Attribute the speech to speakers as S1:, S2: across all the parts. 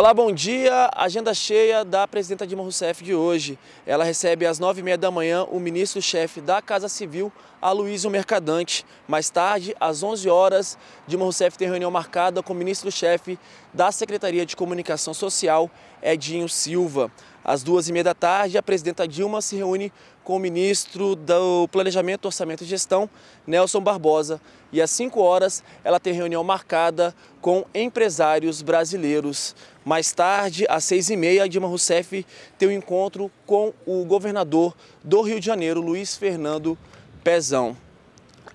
S1: Olá, bom dia. Agenda cheia da presidenta Dilma Rousseff de hoje. Ela recebe às nove e meia da manhã o ministro-chefe da Casa Civil, Aloysio Mercadante. Mais tarde, às onze horas, Dilma Rousseff tem reunião marcada com o ministro-chefe da Secretaria de Comunicação Social, Edinho Silva. Às duas e meia da tarde, a presidenta Dilma se reúne com o ministro do Planejamento, Orçamento e Gestão, Nelson Barbosa. E às cinco horas, ela tem reunião marcada com empresários brasileiros. Mais tarde, às seis e meia, Dilma Rousseff tem um encontro com o governador do Rio de Janeiro, Luiz Fernando Pezão.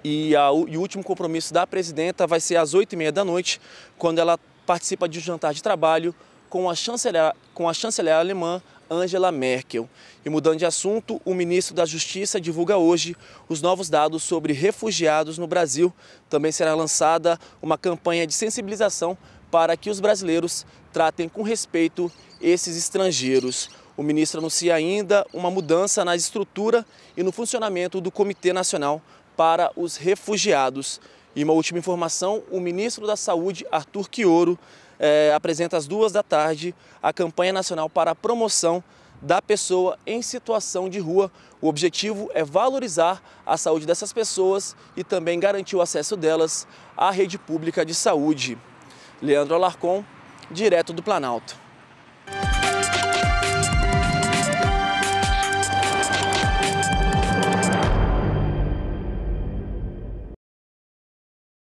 S1: E, a, e o último compromisso da presidenta vai ser às oito e meia da noite, quando ela participa de um jantar de trabalho com a chanceler, com a chanceler alemã Angela Merkel. E mudando de assunto, o ministro da Justiça divulga hoje os novos dados sobre refugiados no Brasil. Também será lançada uma campanha de sensibilização para que os brasileiros tratem com respeito esses estrangeiros. O ministro anuncia ainda uma mudança na estrutura e no funcionamento do Comitê Nacional para os Refugiados. E uma última informação: o ministro da Saúde, Arthur Quioro, é, apresenta às duas da tarde a campanha nacional para a promoção da pessoa em situação de rua. O objetivo é valorizar a saúde dessas pessoas e também garantir o acesso delas à rede pública de saúde. Leandro Alarcon, direto do Planalto.